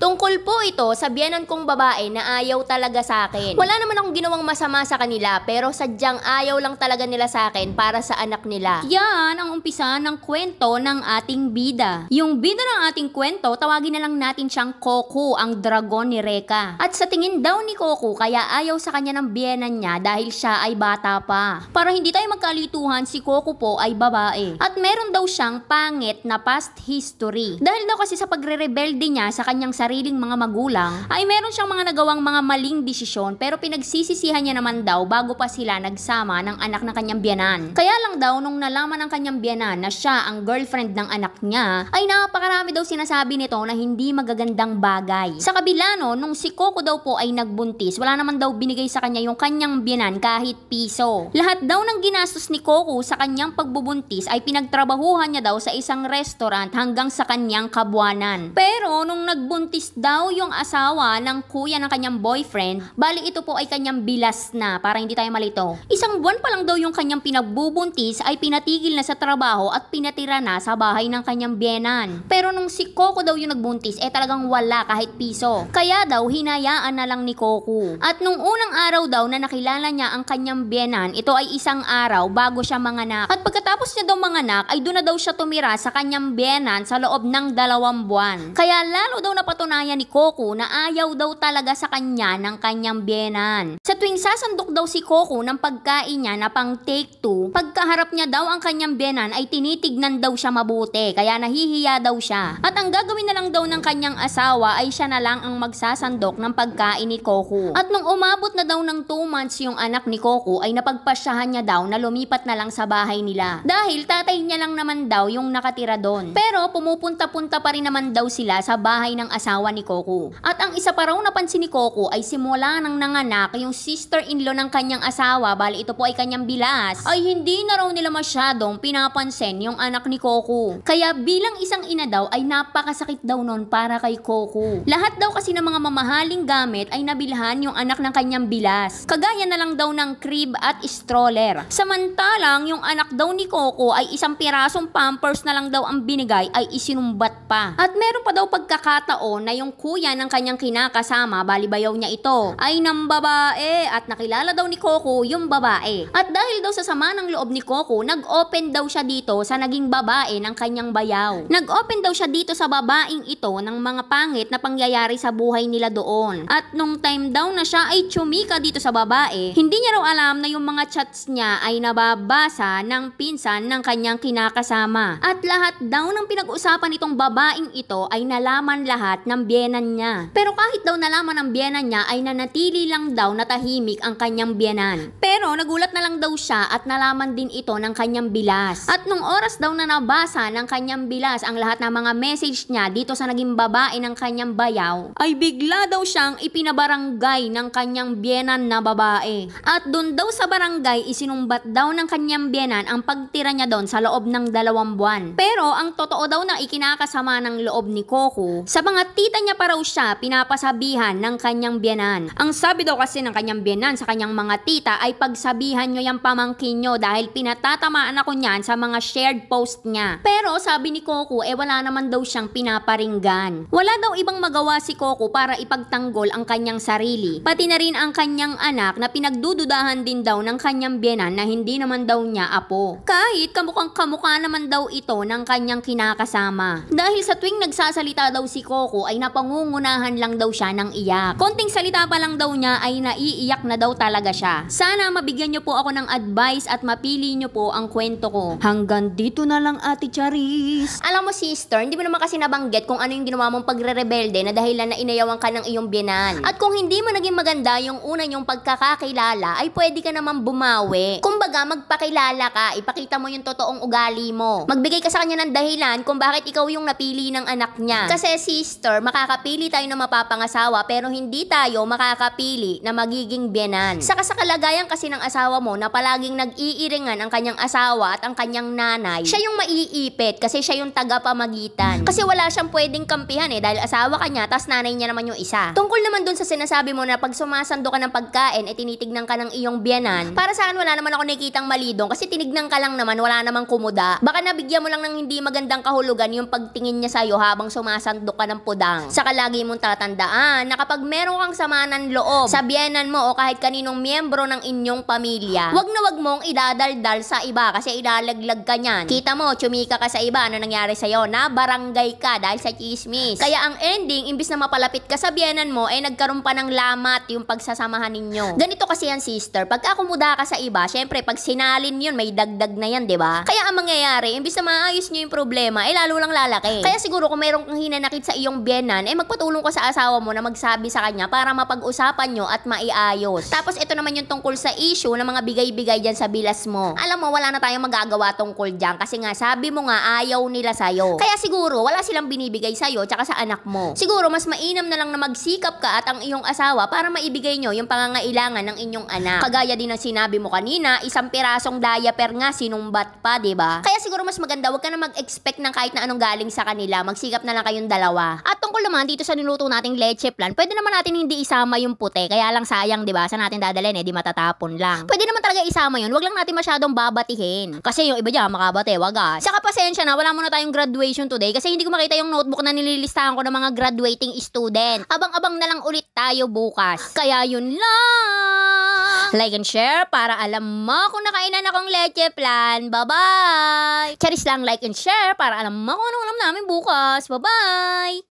Tungkol po ito sa biyanan kong babae na ayaw talaga sa akin. Wala naman akong ginawang masama sa kanila pero sadyang ayaw lang talaga nila sa akin para sa anak nila. Yan ang umpisa ng kwento ng ating bida. Yung bida ng ating kwento, tawagin na lang natin siyang Koku, ang dragon ni Reka. At sa tingin daw ni Koku, kaya ayaw sa kanya ng biyanan niya dahil siya ay bata pa. Para hindi tayo magkalituhan, si Koku po ay babae. At meron daw siyang pangit na past history. Dahil daw kasi sa pagre-rebelde niya sa kanyang sarili sariling mga magulang ay meron siyang mga nagawang mga maling desisyon pero pinagsisisihan niya naman daw bago pa sila nagsama ng anak ng kanyang biyanan. Kaya lang daw nung nalaman ng kanyang biyanan na siya ang girlfriend ng anak niya ay napakarami daw sinasabi nito na hindi magagandang bagay. Sa kabila no, nung si Coco daw po ay nagbuntis, wala naman daw binigay sa kanya yung kanyang biyanan kahit piso. Lahat daw ng ginastos ni Coco sa kanyang pagbubuntis ay pinagtrabahuhan niya daw sa isang restaurant hanggang sa kanyang kabuanan. Pero nung nagbuntis Buntis daw yung asawa ng kuya ng kanyang boyfriend. Bali ito po ay kanyang bilas na para hindi tayo malito. Isang buwan pa lang daw yung kanyang pinagbubuntis ay pinatigil na sa trabaho at pinatira na sa bahay ng kanyang biyenan. Pero nung si Coco daw yung nagbuntis eh talagang wala kahit piso. Kaya daw hinayaan na lang ni Coco. At nung unang araw daw na nakilala niya ang kanyang biyenan, ito ay isang araw bago siya manganak. At pagkatapos niya daw manganak ay doon na daw siya tumira sa kanyang biyenan sa loob ng dalawang buwan. Kaya lalo daw napat napatunayan ni Koku na ayaw daw talaga sa kanya ng kanyang biyenan. Sa tuwing sasandok daw si Koku ng pagkain niya na pang take two, pagkaharap niya daw ang kanyang biyenan ay tinitignan daw siya mabuti kaya nahihiya daw siya. At ang gagawin na lang daw ng kanyang asawa ay siya na lang ang magsasandok ng pagkain ni Koku. At nung umabot na daw ng 2 months yung anak ni Koku ay napagpasyahan niya daw na lumipat na lang sa bahay nila. Dahil tatay niya lang naman daw yung nakatira doon. Pero pumupunta-punta pa rin naman daw sila sa bahay ng asawa asawa ni Coco. At ang isa pa raw napansin ni Coco ay simula nang nanganak yung sister-in-law ng kanyang asawa, bali ito po ay kanyang bilas, ay hindi na raw nila masyadong pinapansin yung anak ni Coco. Kaya bilang isang ina daw ay napakasakit daw noon para kay Coco. Lahat daw kasi ng mga mamahaling gamit ay nabilhan yung anak ng kanyang bilas. Kagaya na lang daw ng crib at stroller. Samantalang yung anak daw ni Coco ay isang pirasong pampers na lang daw ang binigay ay isinumbat pa. At meron pa daw pagkakataon na yung kuya ng kanyang kinakasama, balibayaw niya ito, ay ng babae at nakilala daw ni Coco yung babae. At dahil daw sa sama ng loob ni Coco, nag-open daw siya dito sa naging babae ng kanyang bayaw. Nag-open daw siya dito sa babaeng ito ng mga pangit na pangyayari sa buhay nila doon. At nung time daw na siya ay chumika dito sa babae, hindi niya raw alam na yung mga chats niya ay nababasa ng pinsan ng kanyang kinakasama. At lahat daw ng pinag-usapan itong babaeng ito ay nalaman lahat ng biyenan niya. Pero kahit daw nalaman ng biyenan niya ay nanatili lang daw na tahimik ang kanyang biyenan. Pero nagulat na lang daw siya at nalaman din ito ng kanyang bilas. At nung oras daw na nabasa ng kanyang bilas ang lahat ng mga message niya dito sa naging babae ng kanyang bayaw, ay bigla daw siyang ipinabarangay ng kanyang biyenan na babae. At doon daw sa barangay isinumbat daw ng kanyang biyenan ang pagtira niya doon sa loob ng dalawang buwan. Pero ang totoo daw na ikinakasama ng loob ni Coco sa mga tita niya pa raw siya pinapasabihan ng kanyang biyanan. Ang sabi daw kasi ng kanyang biyanan sa kanyang mga tita ay pagsabihan nyo yung pamangkin nyo dahil pinatatamaan ako niyan sa mga shared post niya. Pero sabi ni Coco eh wala naman daw siyang pinaparinggan. Wala daw ibang magawa si Coco para ipagtanggol ang kanyang sarili. Pati na rin ang kanyang anak na pinagdududahan din daw ng kanyang biyanan na hindi naman daw niya apo. Kahit kamukhang kamukha naman daw ito ng kanyang kinakasama. Dahil sa tuwing nagsasalita daw si Coco ay napangungunahan lang daw siya ng iyak. Konting salita pa lang daw niya ay naiiyak na daw talaga siya. Sana mabigyan niyo po ako ng advice at mapili niyo po ang kwento ko. Hanggang dito na lang Ate Charis. Alam mo sister, hindi mo naman kasi nabanggit kung ano yung ginawa mong pagre-rebelde na dahilan na inayawan ka ng iyong binan. At kung hindi mo naging maganda yung una yung pagkakakilala, ay pwede ka naman bumawi. Kumbaga, magpakilala ka, ipakita mo yung totoong ugali mo. Magbigay ka sa kanya ng dahilan kung bakit ikaw yung napili ng anak niya. Kasi sister, makakapili tayo ng mapapangasawa pero hindi tayo makakapili na magiging biyanan. sa kasakalagayan kasi ng asawa mo na palaging nag-iiringan ang kanyang asawa at ang kanyang nanay, siya yung maiipit kasi siya yung tagapamagitan. Hmm. Kasi wala siyang pwedeng kampihan eh dahil asawa ka niya tas nanay niya naman yung isa. Tungkol naman dun sa sinasabi mo na pag sumasando ka ng pagkain eh tinitignan ka ng iyong biyanan, para sa akin wala naman ako nakikitang mali doon kasi tinignan ka lang naman wala namang kumuda. Baka nabigyan mo lang ng hindi magandang kahulugan yung pagtingin niya sa'yo habang sumasando ka ng puda lang. Saka lagi mong tatandaan na kapag meron kang sama ng loob, sa sabihanan mo o kahit kaninong miyembro ng inyong pamilya, wag na wag mong idadaldal sa iba kasi ilalaglag ka niyan. Kita mo, chumika ka sa iba, ano nangyari sa iyo? Na barangay ka dahil sa chismis. Kaya ang ending, imbis na mapalapit ka sa biyenan mo, ay eh, nagkaroon pa ng lamat yung pagsasamahan ninyo. Ganito kasi yan, sister. Pag akumuda ka sa iba, syempre, pag sinalin yun, may dagdag na yan, di ba? Kaya ang mangyayari, imbis na maayos niyo yung problema, ay eh, lalo lang lalaki. Kaya siguro kung mayroong kang hinanakit sa iyong bienan, eh magpatulong ka sa asawa mo na magsabi sa kanya para mapag-usapan nyo at maiayos. Tapos ito naman yung tungkol sa issue ng mga bigay-bigay dyan sa bilas mo. Alam mo, wala na tayong magagawa tungkol dyan kasi nga sabi mo nga ayaw nila sa'yo. Kaya siguro wala silang binibigay sa'yo tsaka sa anak mo. Siguro mas mainam na lang na magsikap ka at ang iyong asawa para maibigay nyo yung pangangailangan ng inyong anak. Kagaya din ng sinabi mo kanina, isang pirasong diaper nga sinumbat pa, 'di ba? Kaya siguro mas maganda wag ka na mag-expect ng kahit na anong galing sa kanila. Magsikap na lang kayong dalawa. At at tungkol naman dito sa niluto nating leche plan, pwede naman natin hindi isama yung puti. Kaya lang sayang, 'di ba? Sa natin dadalhin eh, di matatapon lang. Pwede naman talaga isama 'yon. Huwag lang natin masyadong babatihin. Kasi yung iba diyan makabate, wag ah. Saka pasensya na, wala muna tayong graduation today kasi hindi ko makita yung notebook na nililistahan ko ng mga graduating student. Abang-abang na lang ulit tayo bukas. Kaya yun lang. Like and share para alam mo kung nakainan akong leche plan. Bye-bye! Charis lang like and share para alam mo kung anong alam namin bukas. Bye-bye!